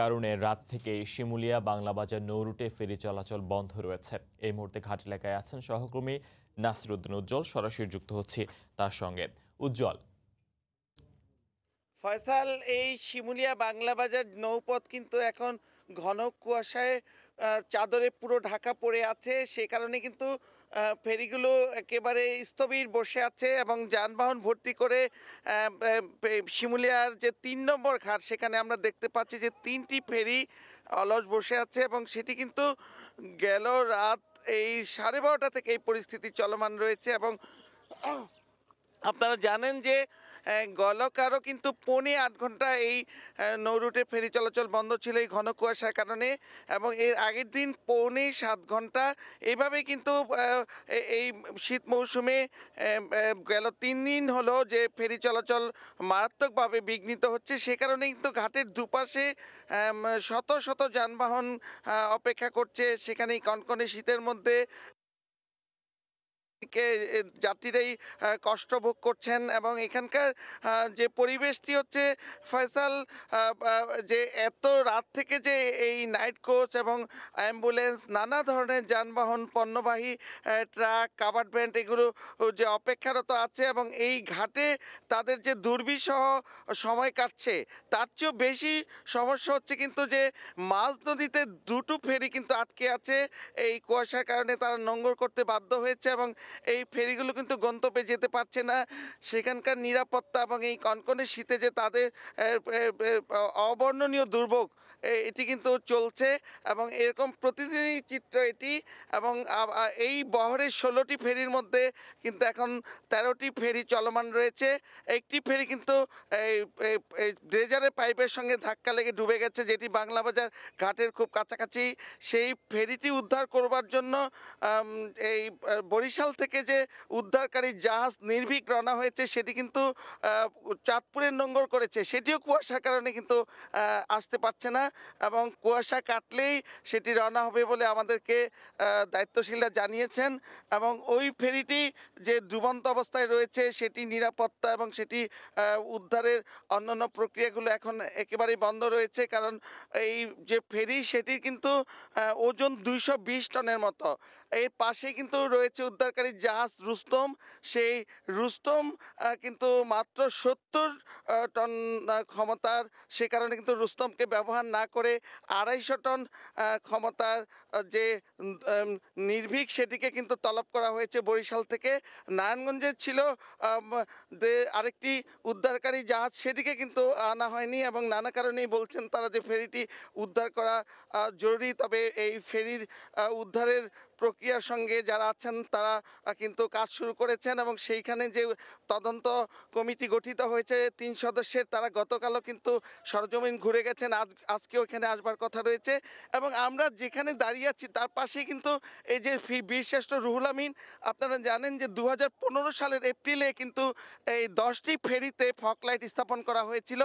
কারণে রাত থেকে শিমুলিয়া বাংলাবাজার নৌরুটে ফেরি চলাচল বন্ধ রয়েছে এই মুহূর্তে ঘাট এলাকায় আছেন সহকর্মী নাসিরুদ্দিন উজ্জ্বল সরাসরি যুক্ত হচ্ছে তার সঙ্গে উজ্জ্বল ফয়সাল এই শিমুলিয়া বাংলাবাজার নৌপথ কিন্তু এখন ঘন কুয়াশায় চাদরে পুরো ঢাকা পড়ে আছে সে কারণে কিন্তু ফেরিগুলো একেবারে স্থবির বসে আছে এবং যানবাহন ভর্তি করে শিমুলিয়ার যে তিন নম্বর ঘাট সেখানে আমরা দেখতে পাচ্ছি যে তিনটি ফেরি অলস বসে আছে এবং সেটি কিন্তু গেল রাত এই সাড়ে বারোটা থেকে এই পরিস্থিতি চলমান রয়েছে এবং আপনারা জানেন যে গলকারও কিন্তু পৌনে আট ঘন্টা এই নৌরুটে ফেরি চলাচল বন্ধ ছিল এই ঘন কুয়াশার কারণে এবং এর আগের দিন পৌনে সাত ঘন্টা এভাবে কিন্তু এই শীত মৌসুমে গেল তিন দিন হলো যে ফেরি চলাচল মারাত্মকভাবে বিঘ্নিত হচ্ছে সে কারণে কিন্তু ঘাটের দুপাশে শত শত যানবাহন অপেক্ষা করছে সেখানে কনকনে শীতের মধ্যে কে যাত্রীরাই কষ্ট ভোগ করছেন এবং এখানকার যে পরিবেশটি হচ্ছে ফয়সাল যে এত রাত থেকে যে এই নাইট কোচ এবং অ্যাম্বুলেন্স নানা ধরনের যানবাহন পণ্যবাহী ট্রাক কাবার্ডমেন্ট এগুলো যে অপেক্ষারত আছে এবং এই ঘাটে তাদের যে দুর্বিষহ সময় কাটছে তার চেয়েও বেশি সমস্যা হচ্ছে কিন্তু যে মাঝ নদীতে দুটো ফেরি কিন্তু আটকে আছে এই কুয়াশার কারণে তারা নোংর করতে বাধ্য হয়েছে এবং এই ফেরিগুলো কিন্তু গন্তব্যে যেতে পারছে না সেখানকার নিরাপত্তা এবং এই কনকনে শীতে যে তাদের অবর্ণনীয় দুর্ভোগ এটি কিন্তু চলছে এবং এরকম প্রতিদিনই চিত্র এটি এবং এই বহরের ষোলোটি ফেরির মধ্যে কিন্তু এখন তেরোটি ফেরি চলমান রয়েছে একটি ফেরি কিন্তু ড্রেজারের পাইপের সঙ্গে ধাক্কা লেগে ডুবে গেছে যেটি বাংলা বাজার ঘাটের খুব কাছাকাছি সেই এই ফেরিটি উদ্ধার করবার জন্য এই বরিশাল থেকে যে উদ্ধারকারী জাহাজ নির্ভীক রওনা হয়েছে সেটি কিন্তু চাঁদপুরের নোঙ্গর করেছে সেটিও কুয়াশার কারণে কিন্তু আসতে পারছে না এবং কুয়াশা কাটলেই সেটি রওনা হবে বলে আমাদেরকে দায়িত্বশীলরা জানিয়েছেন এবং ওই ফেরিটি যে ডুবন্ত অবস্থায় রয়েছে সেটি নিরাপত্তা এবং সেটি উদ্ধারের অন্যান্য প্রক্রিয়াগুলো এখন একেবারেই বন্ধ রয়েছে কারণ এই যে ফেরি সেটির কিন্তু ওজন দুইশো বিশ টনের মতো এর পাশেই কিন্তু রয়েছে উদ্ধারকারী জাহাজ রুস্তম সেই রুস্তম কিন্তু মাত্র সত্তর টন ক্ষমতার সে কারণে কিন্তু রুস্তমকে ব্যবহার না করে আড়াইশো টন ক্ষমতার যে নির্ভীক সেটিকে কিন্তু তলব করা হয়েছে বরিশাল থেকে নারায়ণগঞ্জের ছিল আরেকটি উদ্ধারকারী জাহাজ সেটিকে কিন্তু আনা হয়নি এবং নানা কারণেই বলছেন তারা যে ফেরিটি উদ্ধার করা জরুরি তবে এই ফেরির উদ্ধারের প্রক্রিয়ার সঙ্গে যারা আছেন তারা কিন্তু কাজ শুরু করেছেন এবং সেইখানে যে তদন্ত কমিটি গঠিত হয়েছে তিন সদস্যের তারা গতকালও কিন্তু সরজমিন ঘুরে গেছেন আজ আজকে ওইখানে আসবার কথা রয়েছে এবং আমরা যেখানে দাঁড়িয়ে আছি তার পাশেই কিন্তু এই যে বীরশ্রেষ্ঠ রুহুল আমিন আপনারা জানেন যে দু সালের এপ্রিলে কিন্তু এই দশটি ফেরিতে ফকলাইট স্থাপন করা হয়েছিল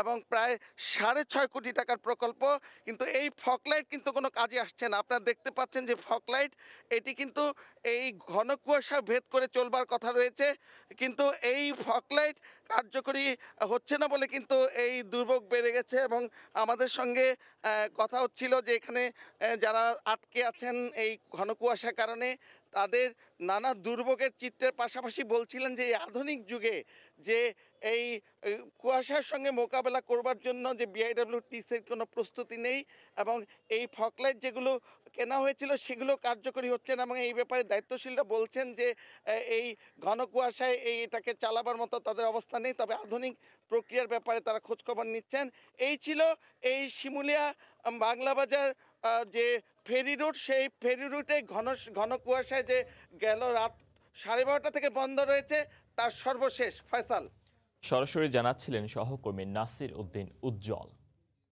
এবং প্রায় সাড়ে ছয় কোটি টাকার প্রকল্প কিন্তু এই ফকলাইট কিন্তু কোনো কাজে আসছে না আপনারা দেখতে পাচ্ছেন যে ফকলাইট এটি কিন্তু এই ঘন কুয়াশা ভেদ করে চলবার কথা রয়েছে কিন্তু এই ফকলাইট কার্যকরী হচ্ছে না বলে কিন্তু এই দুর্ভোগ বেড়ে গেছে এবং আমাদের সঙ্গে কথা হচ্ছিল যে এখানে যারা আটকে আছেন এই ঘন কুয়াশার কারণে তাদের নানা দুর্ভোগের চিত্রের পাশাপাশি বলছিলেন যে এই আধুনিক যুগে যে এই কুয়াশার সঙ্গে মোকাবেলা করবার জন্য যে বিআইডব্লিউটিসির কোনো প্রস্তুতি নেই এবং এই ফকলাইট যেগুলো কেনা হয়েছিল সেগুলো কার্যকরী হচ্ছে না এবং এই ব্যাপারে দায়িত্বশীলরা বলছেন যে এই ঘন কুয়াশায় এই এটাকে চালাবার মতো তাদের অবস্থা নেই তবে আধুনিক প্রক্রিয়ার ব্যাপারে তারা খোঁজখবর নিচ্ছেন এই ছিল এই শিমুলিয়া বাংলা বাজার যে ফেরি রুট সেই ফেরি রুটে ঘন ঘন কুয়াশায় যে গেল রাত সাড়ে বারোটা থেকে বন্ধ রয়েছে তার সর্বশেষ ফয়সাল সরাসরি জানাচ্ছিলেন সহকর্মী নাসির উদ্দিন উজ্জ্বল